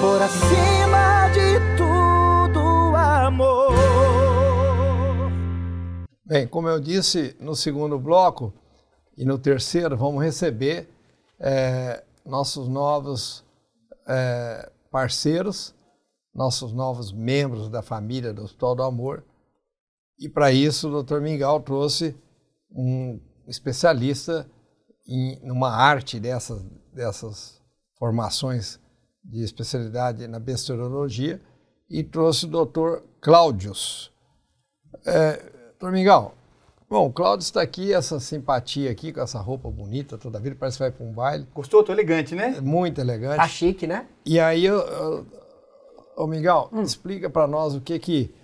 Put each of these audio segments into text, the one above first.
por acima de tudo, amor. Bem, como eu disse no segundo bloco e no terceiro, vamos receber é, nossos novos é, parceiros, nossos novos membros da família do Hospital do Amor. E para isso, o Dr. Mingau trouxe um especialista em uma arte dessas, dessas formações de especialidade na bestiologia, e trouxe o doutor Cláudios. É, Dormingão, bom, o Cláudio está aqui, essa simpatia aqui, com essa roupa bonita toda vida, parece que vai para um baile. Gostou? Estou elegante, né? É muito elegante. Tá chique, né? E aí, eu, eu, ô hum. explica para nós o que que,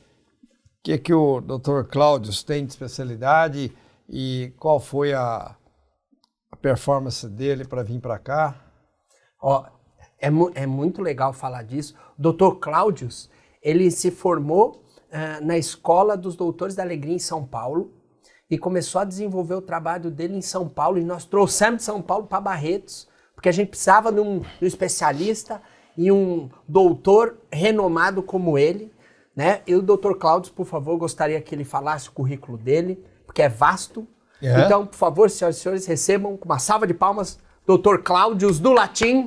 que que o Dr. Cláudios tem de especialidade e qual foi a, a performance dele para vir para cá. Ó, é, mu é muito legal falar disso. Dr. Cláudios, ele se formou uh, na Escola dos Doutores da Alegria em São Paulo e começou a desenvolver o trabalho dele em São Paulo. E nós trouxemos de São Paulo para Barretos, porque a gente precisava de um, de um especialista e um doutor renomado como ele. Né? E o doutor Cláudio, por favor, gostaria que ele falasse o currículo dele, porque é vasto. Uhum. Então, por favor, senhoras e senhores, recebam com uma salva de palmas doutor Cláudio do Latim.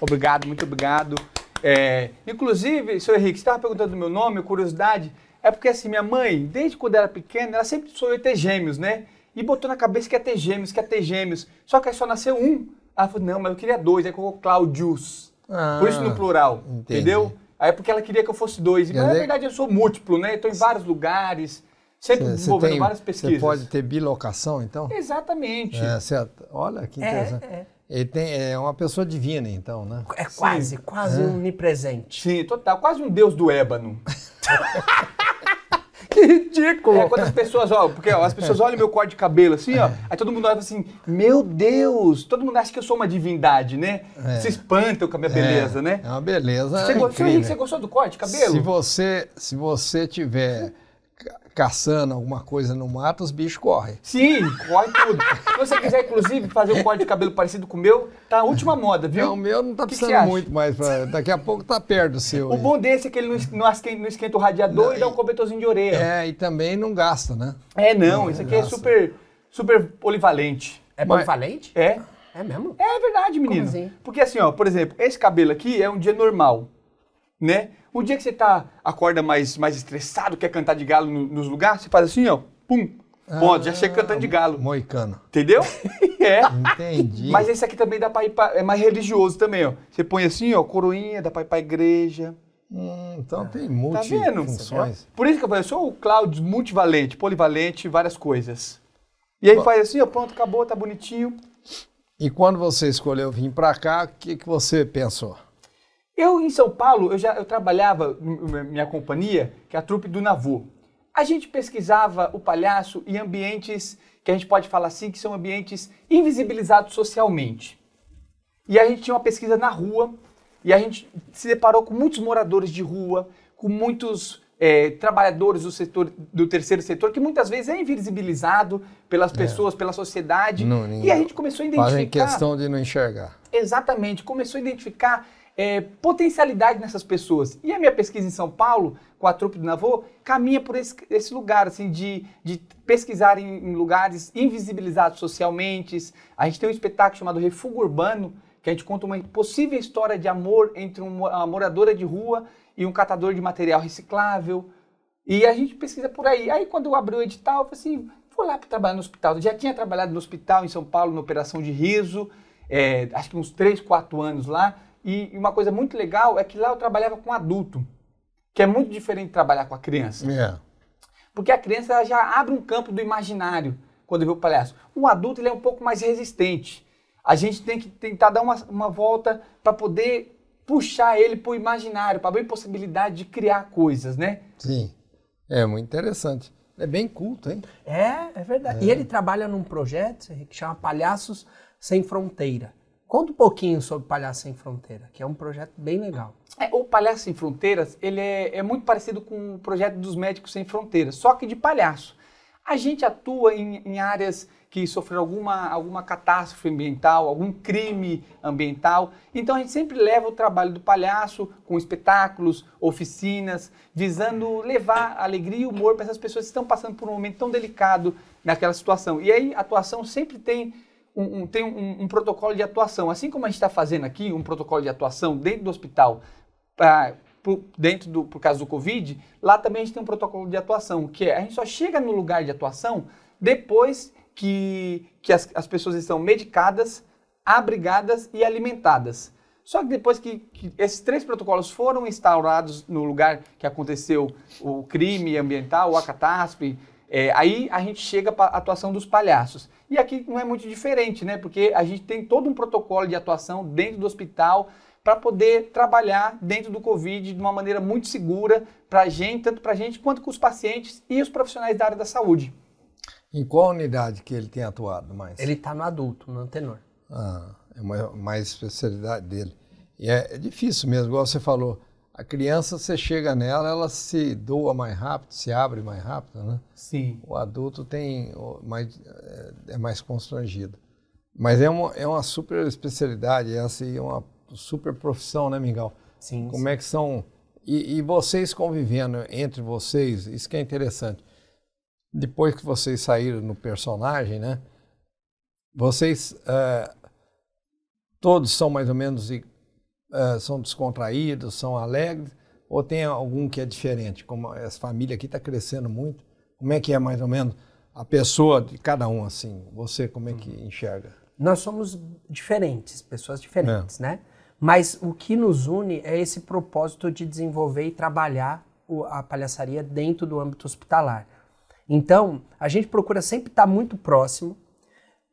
Obrigado, muito obrigado. É, inclusive, senhor Henrique, você estava perguntando o meu nome, curiosidade. É porque assim, minha mãe, desde quando era pequena, ela sempre sonhou ter gêmeos, né? E botou na cabeça que ia ter gêmeos, que ia ter gêmeos. Só que aí só nasceu um. Ela falou, não, mas eu queria dois. Aí colocou Claudius. Ah, por isso no ah, plural, entendi. entendeu? Aí é porque ela queria que eu fosse dois. Mas então, na verdade eu sou múltiplo, né? Estou em vários lugares, sempre cê, desenvolvendo várias pesquisas. Você pode ter bilocação, então? Exatamente. É, certo. Olha que é, interessante. É, é. Ele tem, é uma pessoa divina, então, né? É quase, Sim. quase é. onipresente. Sim, total. Quase um deus do ébano. que ridículo! É, quando as pessoas olham, porque ó, as pessoas olham meu corte de cabelo assim, ó, é. aí todo mundo olha assim, meu Deus! Todo mundo acha que eu sou uma divindade, né? É. Se espantam com a minha beleza, é. né? É uma beleza. Você, incrível. Você, você gostou do corte de cabelo? Se você, se você tiver caçando alguma coisa no mato, os bichos correm. Sim, corre tudo. Se você quiser, inclusive, fazer um corte de cabelo parecido com o meu, tá a última moda, viu? Não, o meu não tá que precisando que muito mais. Pra... Daqui a pouco tá perto do seu. O aí. bom desse é que ele não, esquenta, não esquenta o radiador não, e dá um cobertorzinho de orelha. É, e também não gasta, né? É, não. isso aqui é gasta. é super, super polivalente. É polivalente? É. É mesmo? É verdade, menino. Assim? Porque assim, ó, por exemplo, esse cabelo aqui é um dia normal né? Um dia que você tá, acorda mais, mais estressado, quer cantar de galo no, nos lugares, você faz assim, ó, pum. Bom, ah, já chega cantando de ah, galo. Moicano. Entendeu? é. Entendi. Mas esse aqui também dá pra ir pra, é mais religioso também, ó. Você põe assim, ó, coroinha, dá pra ir pra igreja. Hum, então tá tem multi tá vendo? funções. Por isso que eu falei, eu sou o Cláudio multivalente, polivalente, várias coisas. E aí Bom. faz assim, ó, pronto, acabou, tá bonitinho. E quando você escolheu vir para cá, o que, que você pensou? Eu, em São Paulo, eu já eu trabalhava, minha companhia, que é a trupe do Navô. A gente pesquisava o palhaço em ambientes que a gente pode falar assim, que são ambientes invisibilizados socialmente. E a gente tinha uma pesquisa na rua, e a gente se deparou com muitos moradores de rua, com muitos é, trabalhadores do setor do terceiro setor, que muitas vezes é invisibilizado pelas é. pessoas, é. pela sociedade. Não, e a gente começou a identificar. Fazem questão de não enxergar. Exatamente, começou a identificar é, potencialidade nessas pessoas. E a minha pesquisa em São Paulo, com a trupe do Navô, caminha por esse, esse lugar, assim, de, de pesquisar em, em, lugares invisibilizados socialmente. A gente tem um espetáculo chamado Refúgio Urbano, que a gente conta uma possível história de amor entre uma moradora de rua e um catador de material reciclável. E a gente pesquisa por aí. Aí quando eu abri o edital, eu falei assim, vou lá para trabalhar no hospital. Eu já tinha trabalhado no hospital em São Paulo, na operação de riso, é, acho que uns 3, 4 anos lá. E uma coisa muito legal é que lá eu trabalhava com adulto, que é muito diferente de trabalhar com a criança. É. Porque a criança ela já abre um campo do imaginário quando vê o palhaço. O adulto ele é um pouco mais resistente. A gente tem que tentar dar uma, uma volta para poder puxar ele para o imaginário, para abrir possibilidade de criar coisas, né? Sim, é muito interessante. É bem culto, hein? É, é verdade. É. E ele trabalha num projeto que chama Palhaços Sem Fronteira. Conta um pouquinho sobre Palhaço Sem Fronteira, que é um projeto bem legal. É, o Palhaço Sem Fronteiras, ele é, é, muito parecido com o projeto dos Médicos Sem Fronteiras, só que de palhaço. A gente atua em, em áreas que sofreram alguma, alguma catástrofe ambiental, algum crime ambiental. Então a gente sempre leva o trabalho do palhaço com espetáculos, oficinas, visando levar alegria e humor para essas pessoas que estão passando por um momento tão delicado naquela situação. E aí a atuação sempre tem um, um tem um, um, protocolo de atuação. Assim como a gente está fazendo aqui um protocolo de atuação dentro do hospital, pro, dentro do por causa do Covid, lá também a gente tem um protocolo de atuação, que é, a gente só chega no lugar de atuação depois que, que as, as pessoas estão medicadas, abrigadas e alimentadas. Só que depois que, que, esses três protocolos foram instaurados no lugar que aconteceu o crime ambiental, a catástrofe, é, aí a gente chega para a atuação dos palhaços. E aqui não é muito diferente, né? Porque a gente tem todo um protocolo de atuação dentro do hospital para poder trabalhar dentro do Covid de uma maneira muito segura para a gente, tanto para a gente quanto com os pacientes e os profissionais da área da saúde. Em qual unidade que ele tem atuado mais? Ele está no adulto, no antenor. Ah, é uma, mais especialidade dele. E é, é difícil mesmo, igual você falou a criança, você chega nela, ela se doa mais rápido, se abre mais rápido, né? Sim. O adulto tem mais, é, é mais constrangido. Mas é uma, é uma super especialidade, essa é, assim, é uma super profissão, né, Mingau? Sim. Como sim. é que são... E, e vocês convivendo entre vocês, isso que é interessante. Depois que vocês saíram no personagem, né? Vocês... Uh, todos são mais ou menos ah, são descontraídos, são alegres, ou tem algum que é diferente? Como essa família aqui está crescendo muito, como é que é mais ou menos a pessoa de cada um assim? Você como é que hum. enxerga? Nós somos diferentes, pessoas diferentes, é. né? Mas o que nos une é esse propósito de desenvolver e trabalhar a palhaçaria dentro do âmbito hospitalar. Então, a gente procura sempre estar muito próximo,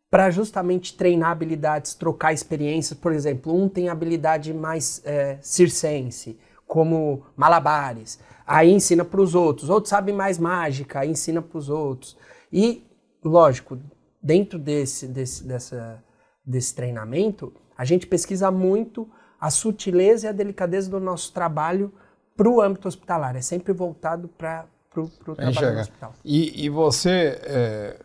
para justamente treinar habilidades, trocar experiências. Por exemplo, um tem habilidade mais é, circense, como malabares, aí ensina para os outros. Outro sabe mais mágica, aí ensina para os outros. E, lógico, dentro desse, desse, dessa, desse treinamento, a gente pesquisa muito a sutileza e a delicadeza do nosso trabalho para o âmbito hospitalar. É sempre voltado para o trabalho do hospital. E, e você... É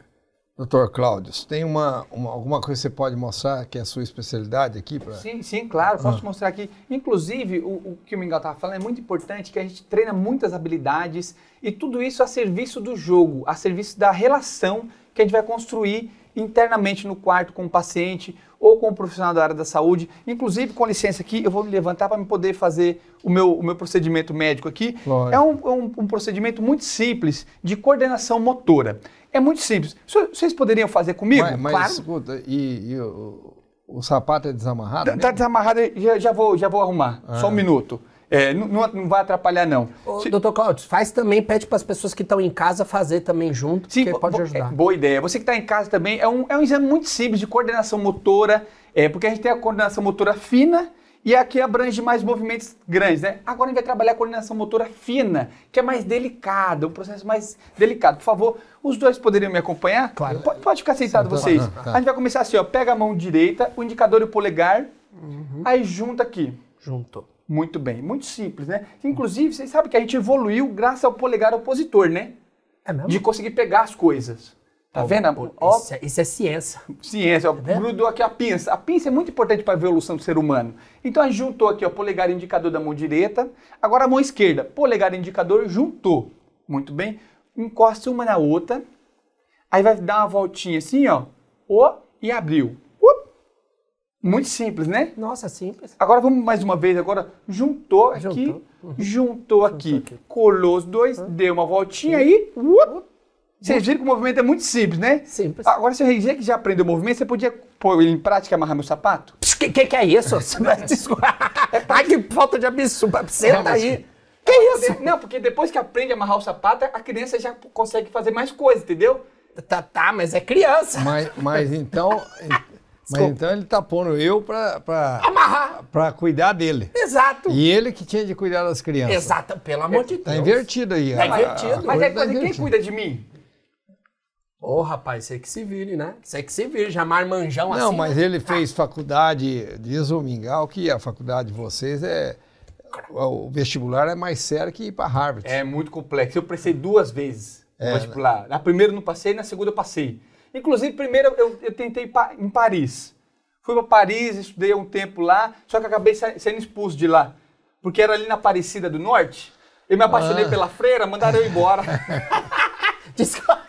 Doutor Cláudio, tem uma, uma, alguma coisa que você pode mostrar que é a sua especialidade aqui? Pra... Sim, sim, claro, posso ah. mostrar aqui. Inclusive, o, o que o Mingau estava falando é muito importante, que a gente treina muitas habilidades e tudo isso a serviço do jogo, a serviço da relação que a gente vai construir internamente no quarto com o paciente, ou com um profissional da área da saúde. Inclusive, com licença aqui, eu vou me levantar para me poder fazer o meu, o meu procedimento médico aqui. Lógico. É um, é um, um procedimento muito simples de coordenação motora. É muito simples. Vocês poderiam fazer comigo? Mas, mas claro. escuta, e, e o, o, sapato é desamarrado? Está tá desamarrado, já, já, vou, já vou arrumar. Ah. Só um minuto. É, não, não, vai atrapalhar, não. Ô, Doutor Claudio, faz também, pede para as pessoas que estão em casa fazer também junto, Sim, porque pode ajudar. É, boa ideia. Você que está em casa também, é um, é um exame muito simples de coordenação motora, é, porque a gente tem a coordenação motora fina e aqui abrange mais movimentos grandes, né? Agora a gente vai trabalhar a coordenação motora fina, que é mais delicada, um processo mais delicado. Por favor, os dois poderiam me acompanhar? Claro. Pode, pode ficar sentado Sim, vocês. Tá, tá. A gente vai começar assim, ó. Pega a mão direita, o indicador e o polegar, uhum. aí junta aqui. Junto. Muito bem, muito simples, né? Inclusive, vocês sabem que a gente evoluiu graças ao polegar opositor, né? É mesmo? De conseguir pegar as coisas. Tá ó, vendo? Ó, isso, é, isso, é, ciência. Ciência, ó, tá grudou aqui a pinça. A pinça é muito importante para a evolução do ser humano. Então a gente juntou aqui, ó, polegar indicador da mão direita. Agora a mão esquerda, polegar indicador, juntou. Muito bem. Encosta uma na outra. Aí vai dar uma voltinha assim, ó. O e abriu. Muito simples, né? Nossa, simples. Agora vamos mais uma vez, agora juntou, uhum. juntou. aqui, uhum. juntou aqui, juntou aqui, colou os dois, uhum. deu uma voltinha aí uhum. uh, uhum. vocês viram que o movimento é muito simples, né? Simples. Agora, se o Regê que já aprendeu o movimento, você podia pôr ele em prática e amarrar meu sapato? O que, que, que, é isso? é Ai, que falta de absurdo. Senta aí. Que é isso? Não, porque depois que aprende a amarrar o sapato, a criança já consegue fazer mais coisas, entendeu? Tá, tá, mas é criança. Mas, mas então... Mas então ele tá pondo eu pra, pra. Amarrar! Pra cuidar dele. Exato. E ele que tinha de cuidar das crianças. Exato, pelo amor de tá Deus. Tá invertido aí. Tá a, invertido. A, a Mas é coisa, tá quem cuida de mim? Ô, oh, rapaz, você que se vire, né? Você que se vire, já marmanjão assim. Não, mas né? ele fez ah. faculdade, diz o Mingau, que é a faculdade de vocês é, é. O vestibular é mais sério que ir para Harvard. É muito complexo. Eu prestei duas vezes é, vestibular. Né? Na primeira não passei, na segunda eu passei. Inclusive, primeiro eu, eu tentei pa em Paris. Fui para Paris, estudei um tempo lá, só que acabei sendo expulso de lá. Porque era ali na Aparecida do Norte. Eu me apaixonei ah. pela freira, mandaram eu embora. Desculpa.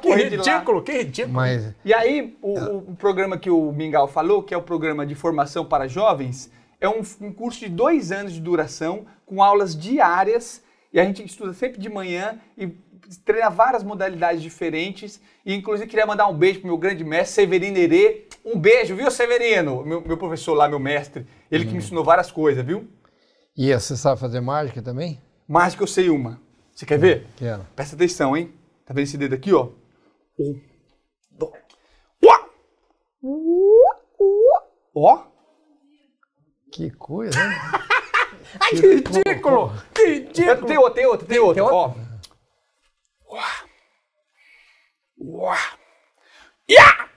Que ridículo, que ridículo. Mas... E aí, o, o, programa que o Mingau falou, que é o programa de formação para jovens, é um, um curso de dois anos de duração, com aulas diárias e a gente estuda sempre de manhã e treina várias modalidades diferentes. E inclusive queria mandar um beijo pro meu grande mestre, Severino Herê. Um beijo, viu, Severino? Meu, meu professor lá, meu mestre. Ele hum. que me uhum. ensinou várias coisas, viu? E você sabe fazer mágica também? Mágica eu sei uma. Você quer ver? É, quero. Presta atenção, hein? Tá vendo esse dedo aqui, ó? Um, dois. Ó! Ó! Que coisa, hein? Ai, que ridículo! Que ridículo! Tem outro, tem outro, tem outro. Tem outro? Ó. Uá. Uá. Yeah!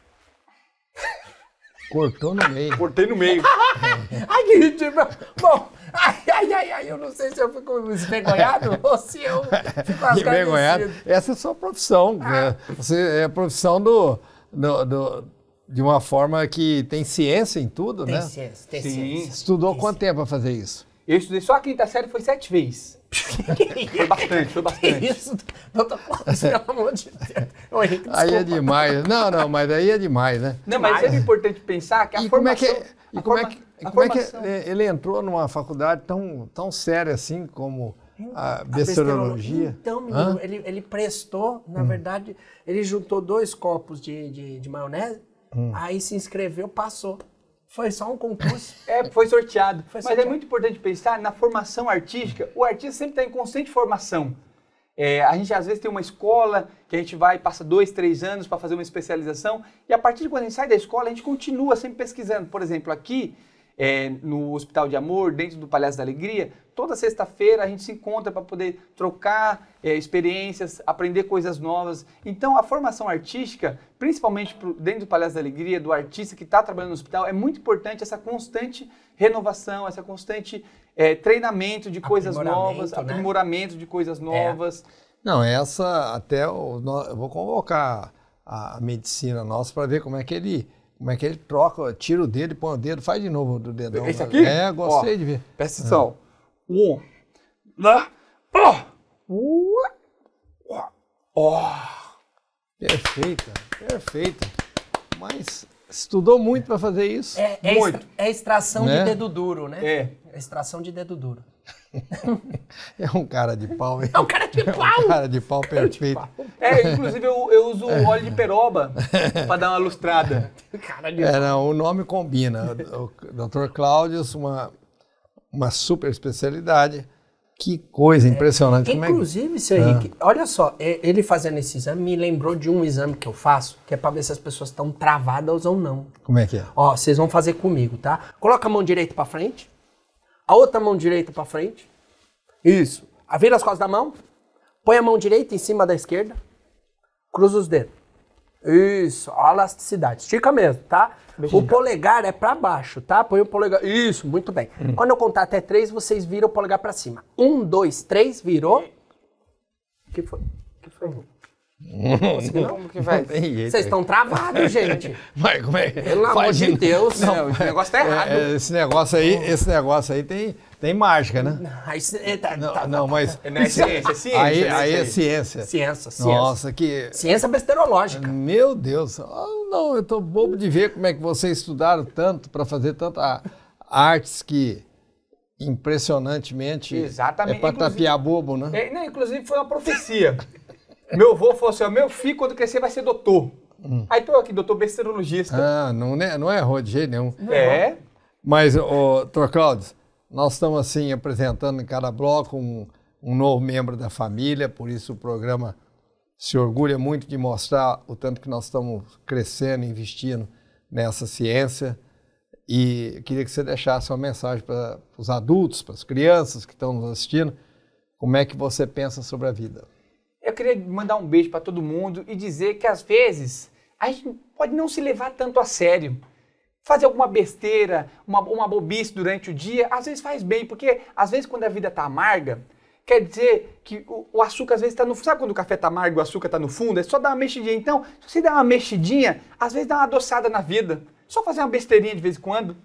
Cortou no meio. Cortei no meio. ai, que ridículo. Bom, ai, ai, ai, ai, eu não sei se eu fico envergonhado ou se eu fico Envergonhado? Essa é a sua profissão. Ah. Né? Você é a profissão do, do, do, de uma forma que tem ciência em tudo, tem né? Ciência, tem Sim. ciência. Estudou tem quanto ciência. tempo para fazer isso? Eu estudei só a quinta série, foi sete vezes. foi bastante, foi bastante. Que isso, tá doutor Clóvis, pelo amor de Deus. Não, Henrique, aí é demais. Não, não, mas aí é demais, né? Não, mas é importante pensar que a e formação... Como é que, é- e como, é forma, é que, como é que ele entrou numa faculdade tão, tão séria assim como... Então, a, a Então, menino, ele, ele, prestou, na hum. verdade, ele juntou dois copos de, de, de maionese, hum. aí se inscreveu, passou. Foi só um concurso. É, foi sorteado. Foi sorteado. Mas é muito importante pensar na formação artística. O artista sempre está em constante formação. É, a gente às vezes tem uma escola que a gente vai, passa dois, três anos para fazer uma especialização, e a partir de quando a gente sai da escola, a gente continua sempre pesquisando. Por exemplo, aqui é, no Hospital de Amor, dentro do Palhaço da Alegria. Toda sexta-feira a gente se encontra para poder trocar é, experiências, aprender coisas novas. Então, a formação artística, principalmente pro, dentro do Palhaço da Alegria, do artista que está trabalhando no hospital, é muito importante essa constante renovação, essa constante é, treinamento de coisas novas, né? aprimoramento de coisas é. novas. Não, essa até eu, eu vou convocar a medicina nossa para ver como é que ele como é que é? ele troca, tira o dedo, põe o dedo, faz de novo do dedão. Esse aqui? É, gostei Ó, de ver. Presta atenção. Um. Lá. Né? Ó. Ó. Ó. Perfeita, perfeita. Mas estudou muito para fazer isso? É, é, muito. Extra, é extração né? de dedo duro, né? É. é. Extração de dedo duro. é um cara de pau, hein? É um cara de pau! É um cara de pau perfeito. De pau. É, inclusive eu, eu uso é. óleo de peroba para dar uma lustrada. Cara de é, não, o nome combina. O, Dr. Cláudio, uma, uma super especialidade. Que coisa é, impressionante. É, inclusive, é... seu Henrique, ah. olha só, é, ele fazendo esse exame me lembrou de um exame que eu faço, que é para ver se as pessoas estão travadas ou não. Como é que é? Ó, vocês vão fazer comigo, tá? Coloca a mão direita para frente a outra mão direita para frente. Isso. Vira as costas da mão. Põe a mão direita em cima da esquerda. Cruza os dedos. Isso, a elasticidade. Estica mesmo, tá? O polegar é para baixo, tá? Põe o polegar. Isso, muito bem. Hum. Quando eu contar até três, vocês viram o polegar para cima. Um, dois, três, virou. O que foi? O que foi? Vocês estão travados, gente. Mas como é? Pelo Faz amor de Deus, não, não, esse negócio tá é, errado. É, esse negócio aí, esse negócio aí tem, tem mágica, né? Não, isso, é, tá, não, tá, tá não, tá, mas tá. não é ciência, é ciência. Aí, é, aí é ciência. Ciência, ciência. Nossa, que ciência besterológica. Meu Deus, oh, não, eu tô bobo de ver como é que vocês estudaram tanto para fazer tanta artes que impressionantemente Exatamente. é para tapiar bobo, né? É, não, inclusive foi uma profecia. Meu avô falou assim: meu filho, quando crescer, vai ser doutor. Hum. Aí tô aqui, doutor besterologista. Ah, não é, não é errou de jeito nenhum. É, é. Mas, doutor Cláudio, nós estamos assim apresentando em cada bloco um, um novo membro da família, por isso o programa se orgulha muito de mostrar o tanto que nós estamos crescendo, investindo nessa ciência. E queria que você deixasse uma mensagem para os adultos, para as crianças que estão nos assistindo, como é que você pensa sobre a vida queria mandar um beijo para todo mundo e dizer que às vezes a gente pode não se levar tanto a sério. Fazer alguma besteira, uma, uma bobice durante o dia, às vezes faz bem, porque às vezes quando a vida está amarga, quer dizer que o, o açúcar às vezes está no fundo. Sabe quando o café está amargo e o açúcar está no fundo? É só dar uma mexidinha. Então, se você der uma mexidinha, às vezes dá uma adoçada na vida. Só fazer uma besteirinha de vez em quando.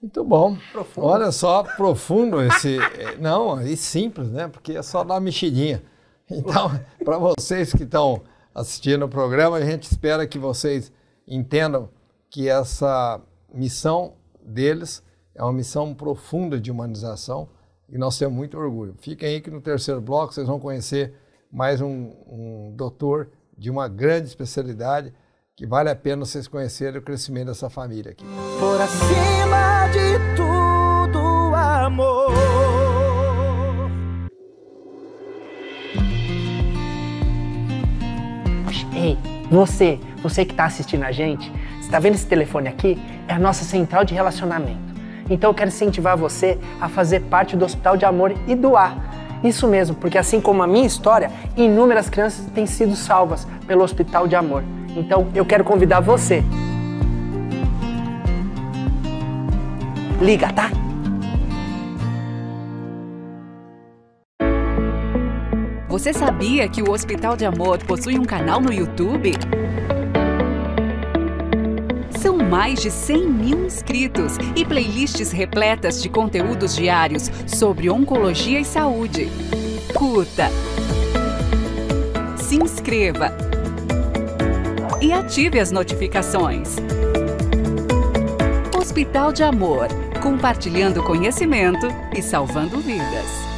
Muito bom. Profundo. Olha só, profundo esse. Eh, não, e simples, né? Porque é só dar uma mexidinha. Então, para vocês que estão assistindo o programa, a gente espera que vocês entendam que essa missão deles é uma missão profunda de humanização e nós temos muito orgulho. Fiquem aí que no terceiro bloco vocês vão conhecer mais um, um doutor de uma grande especialidade que vale a pena vocês conhecerem o crescimento dessa família aqui. Por acima de tudo, amor. Você, você que está assistindo a gente, está vendo esse telefone aqui? É a nossa central de relacionamento. Então eu quero incentivar você a fazer parte do Hospital de Amor e doar. Isso mesmo, porque assim como a minha história, inúmeras crianças têm sido salvas pelo Hospital de Amor. Então eu quero convidar você. Liga, tá? Você sabia que o Hospital de Amor possui um canal no YouTube? São mais de 100 mil inscritos e playlists repletas de conteúdos diários sobre oncologia e saúde. Curta, se inscreva e ative as notificações. Hospital de Amor compartilhando conhecimento e salvando vidas.